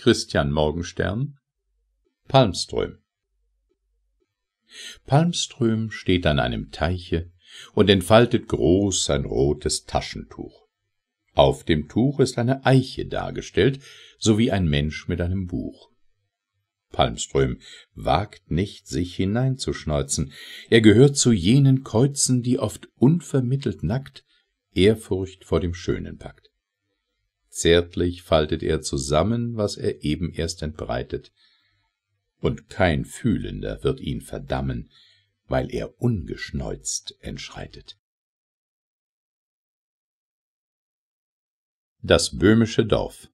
Christian Morgenstern, Palmström. Palmström steht an einem Teiche und entfaltet groß sein rotes Taschentuch. Auf dem Tuch ist eine Eiche dargestellt, sowie ein Mensch mit einem Buch. Palmström wagt nicht, sich hineinzuschneuzen. Er gehört zu jenen Käuzen, die oft unvermittelt nackt Ehrfurcht vor dem Schönen packt. Zärtlich faltet er zusammen, was er eben erst entbreitet, und kein Fühlender wird ihn verdammen, weil er ungeschneuzt entschreitet. Das böhmische Dorf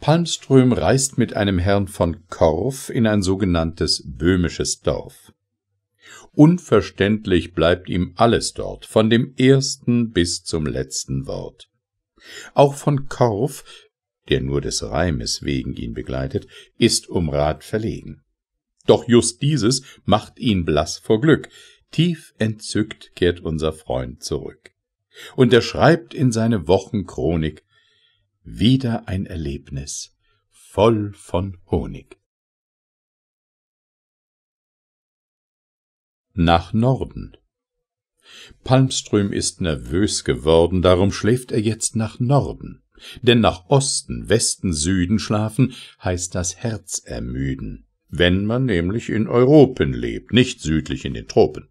Palmström reist mit einem Herrn von Korf in ein sogenanntes böhmisches Dorf. Unverständlich bleibt ihm alles dort, von dem ersten bis zum letzten Wort. Auch von Korf, der nur des Reimes wegen ihn begleitet, ist um Rat verlegen. Doch just dieses macht ihn blass vor Glück. Tief entzückt kehrt unser Freund zurück. Und er schreibt in seine Wochenchronik wieder ein Erlebnis voll von Honig. Nach Norden Palmström ist nervös geworden, darum schläft er jetzt nach Norden. Denn nach Osten, Westen, Süden schlafen heißt das Herz ermüden, wenn man nämlich in Europen lebt, nicht südlich in den Tropen.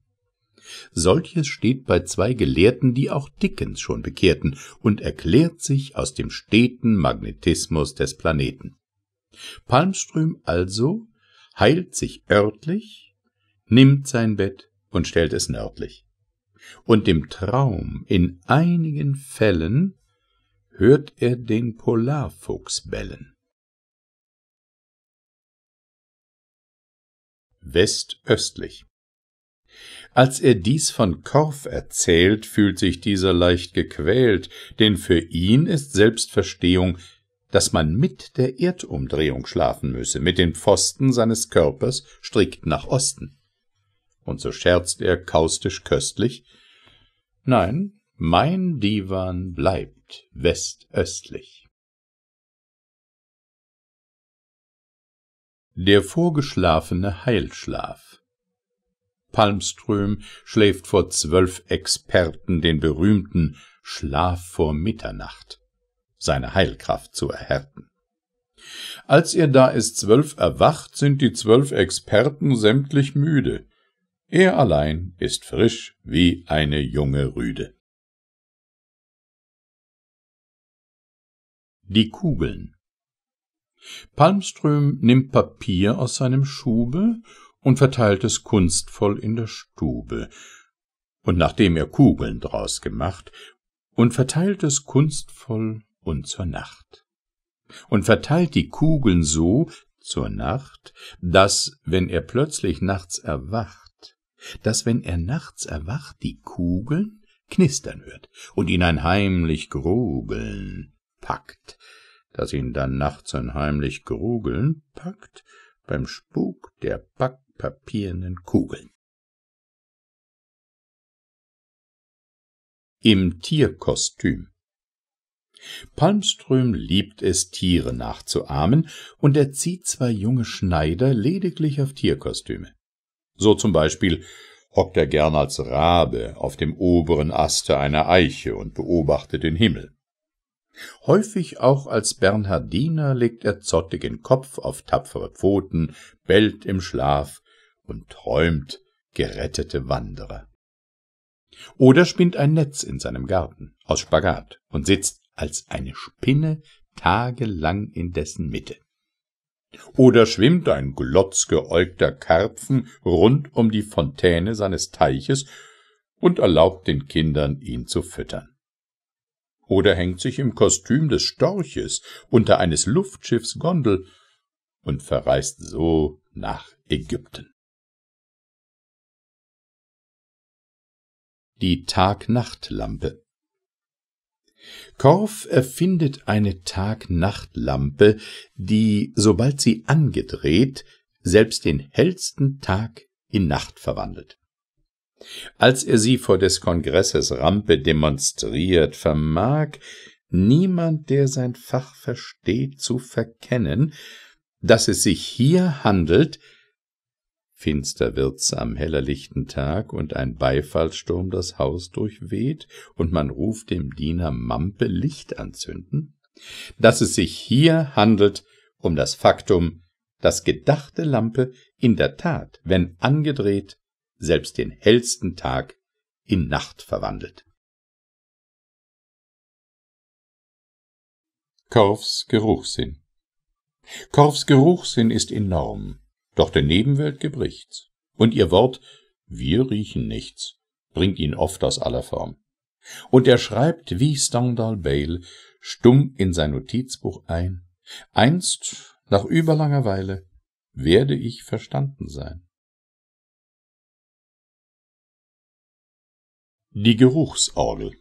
Solches steht bei zwei Gelehrten, die auch Dickens schon bekehrten, und erklärt sich aus dem steten Magnetismus des Planeten. Palmström also heilt sich örtlich, nimmt sein Bett und stellt es nördlich und im Traum in einigen Fällen hört er den Polarfuchs bellen. Westöstlich als er dies von Korf erzählt, fühlt sich dieser leicht gequält, denn für ihn ist Selbstverstehung, dass man mit der Erdumdrehung schlafen müsse, mit den Pfosten seines Körpers strikt nach Osten und so scherzt er kaustisch köstlich. Nein, mein Divan bleibt westöstlich. Der vorgeschlafene Heilschlaf Palmström schläft vor zwölf Experten den berühmten Schlaf vor Mitternacht, seine Heilkraft zu erhärten. Als er da ist zwölf erwacht, sind die zwölf Experten sämtlich müde. Er allein ist frisch wie eine junge Rüde. Die Kugeln Palmström nimmt Papier aus seinem Schube und verteilt es kunstvoll in der Stube. Und nachdem er Kugeln draus gemacht und verteilt es kunstvoll und zur Nacht. Und verteilt die Kugeln so zur Nacht, dass, wenn er plötzlich nachts erwacht, dass wenn er nachts erwacht, die Kugeln knistern hört und ihn ein heimlich Grugeln packt, dass ihn dann nachts ein heimlich Grugeln packt beim Spuk der backpapiernen Kugeln. Im Tierkostüm Palmström liebt es, Tiere nachzuahmen, und er zieht zwei junge Schneider lediglich auf Tierkostüme. So zum Beispiel hockt er gern als Rabe auf dem oberen Aste einer Eiche und beobachtet den Himmel. Häufig auch als Bernhardiner legt er zottigen Kopf auf tapfere Pfoten, bellt im Schlaf und träumt gerettete Wanderer. Oder spinnt ein Netz in seinem Garten aus Spagat und sitzt als eine Spinne tagelang in dessen Mitte. Oder schwimmt ein glotzgeäugter Karpfen rund um die Fontäne seines Teiches und erlaubt den Kindern, ihn zu füttern. Oder hängt sich im Kostüm des Storches unter eines Luftschiffs Gondel und verreist so nach Ägypten. Die Tag-Nacht-Lampe Korff erfindet eine Tag-Nacht-Lampe, die, sobald sie angedreht, selbst den hellsten Tag in Nacht verwandelt. Als er sie vor des Kongresses Rampe demonstriert, vermag niemand, der sein Fach versteht, zu verkennen, dass es sich hier handelt Finster wird's am hellerlichten Tag und ein Beifallsturm das Haus durchweht und man ruft dem Diener Mampe Licht anzünden? Dass es sich hier handelt um das Faktum, dass gedachte Lampe in der Tat, wenn angedreht, selbst den hellsten Tag in Nacht verwandelt. Korfs Geruchssinn Korfs Geruchssinn ist enorm. Doch der Nebenwelt gebricht's. Und ihr Wort, wir riechen nichts, bringt ihn oft aus aller Form. Und er schreibt wie Stendhal Bale stumm in sein Notizbuch ein, einst, nach überlanger Weile, werde ich verstanden sein. Die Geruchsorgel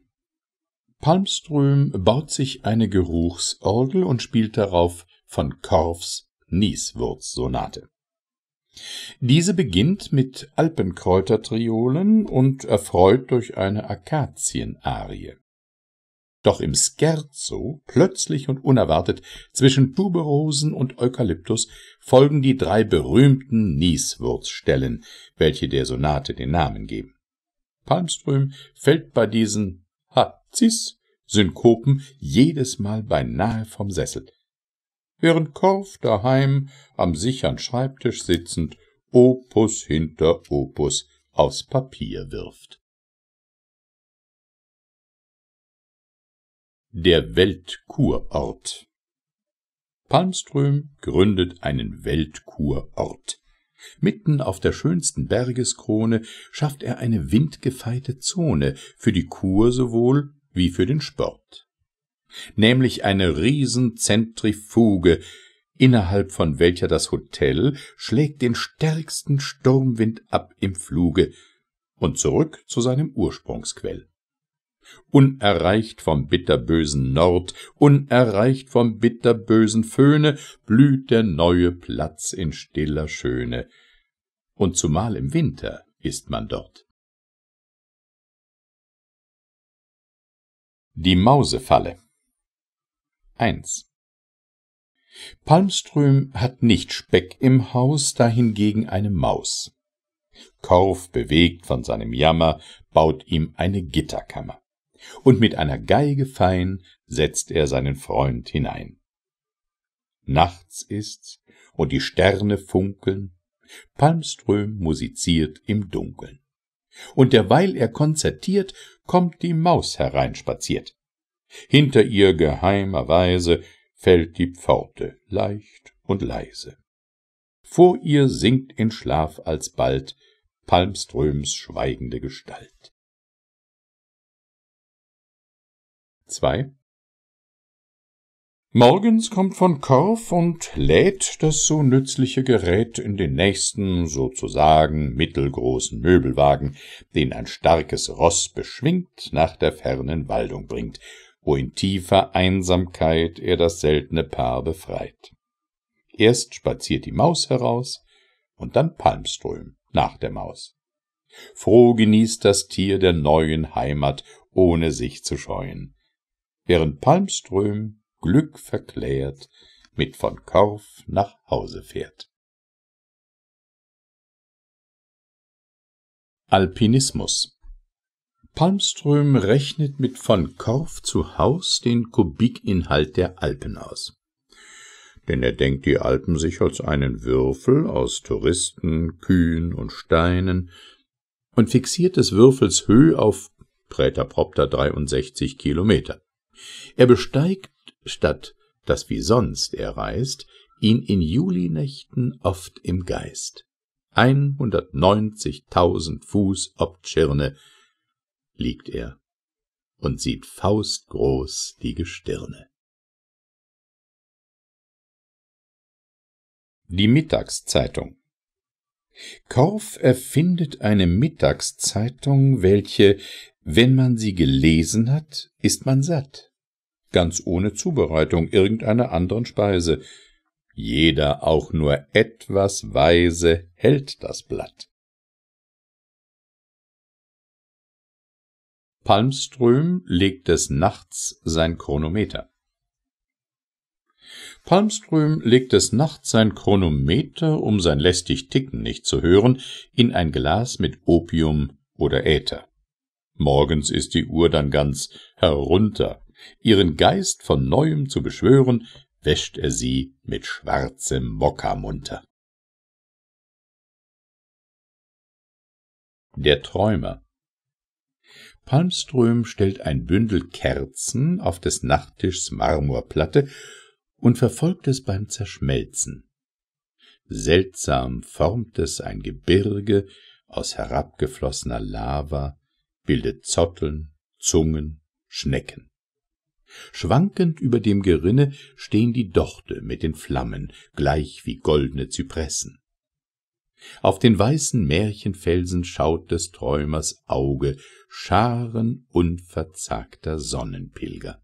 Palmström baut sich eine Geruchsorgel und spielt darauf von Korfs Nieswurzsonate. Diese beginnt mit Alpenkräutertriolen und erfreut durch eine Akazienarie. Doch im Scherzo, plötzlich und unerwartet, zwischen Tuberosen und Eukalyptus folgen die drei berühmten Nieswurzstellen, welche der Sonate den Namen geben. Palmström fällt bei diesen Hazis Synkopen jedes Mal beinahe vom Sessel während Korf daheim am sichern Schreibtisch sitzend Opus hinter Opus aufs Papier wirft. Der Weltkurort Palmström gründet einen Weltkurort. Mitten auf der schönsten Bergeskrone schafft er eine windgefeite Zone für die Kur sowohl wie für den Sport nämlich eine Riesenzentrifuge, innerhalb von welcher das Hotel schlägt den stärksten Sturmwind ab im Fluge und zurück zu seinem Ursprungsquell. Unerreicht vom bitterbösen Nord, unerreicht vom bitterbösen Föhne, blüht der neue Platz in stiller Schöne. Und zumal im Winter ist man dort. Die Mausefalle 1. Palmström hat nicht Speck im Haus, dahingegen eine Maus. Korf, bewegt von seinem Jammer, baut ihm eine Gitterkammer. Und mit einer Geige fein setzt er seinen Freund hinein. Nachts ist's und die Sterne funkeln, Palmström musiziert im Dunkeln. Und derweil er konzertiert, kommt die Maus hereinspaziert. Hinter ihr geheimerweise fällt die Pforte leicht und leise. Vor ihr sinkt in Schlaf alsbald Palmströms schweigende Gestalt. 2. Morgens kommt von Korf und lädt das so nützliche Gerät in den nächsten, sozusagen mittelgroßen Möbelwagen, den ein starkes Ross beschwingt nach der fernen Waldung bringt wo in tiefer Einsamkeit er das seltene Paar befreit. Erst spaziert die Maus heraus und dann Palmström nach der Maus. Froh genießt das Tier der neuen Heimat, ohne sich zu scheuen, während Palmström Glück verklärt mit von Korf nach Hause fährt. Alpinismus Palmström rechnet mit von Korf zu Haus den Kubikinhalt der Alpen aus. Denn er denkt die Alpen sich als einen Würfel aus Touristen, Kühen und Steinen und fixiert des Würfels Höhe auf Präterpropter 63 Kilometer. Er besteigt, statt dass wie sonst er reist, ihn in Julinächten oft im Geist. 190.000 Fuß ob Tschirne, liegt er und sieht faustgroß die Gestirne. Die Mittagszeitung Korf erfindet eine Mittagszeitung, welche, wenn man sie gelesen hat, ist man satt, ganz ohne Zubereitung irgendeiner anderen Speise. Jeder auch nur etwas weise hält das Blatt. Palmström legt des Nachts sein Chronometer. Palmström legt des Nachts sein Chronometer, um sein lästig Ticken nicht zu hören, in ein Glas mit Opium oder Äther. Morgens ist die Uhr dann ganz herunter. Ihren Geist von neuem zu beschwören, wäscht er sie mit schwarzem Mokka munter. Der Träumer Palmström stellt ein Bündel Kerzen auf des Nachttischs Marmorplatte und verfolgt es beim Zerschmelzen. Seltsam formt es ein Gebirge aus herabgeflossener Lava, bildet Zotteln, Zungen, Schnecken. Schwankend über dem Gerinne stehen die Dochte mit den Flammen, gleich wie goldene Zypressen. Auf den weißen Märchenfelsen schaut des Träumers Auge, Scharen unverzagter Sonnenpilger.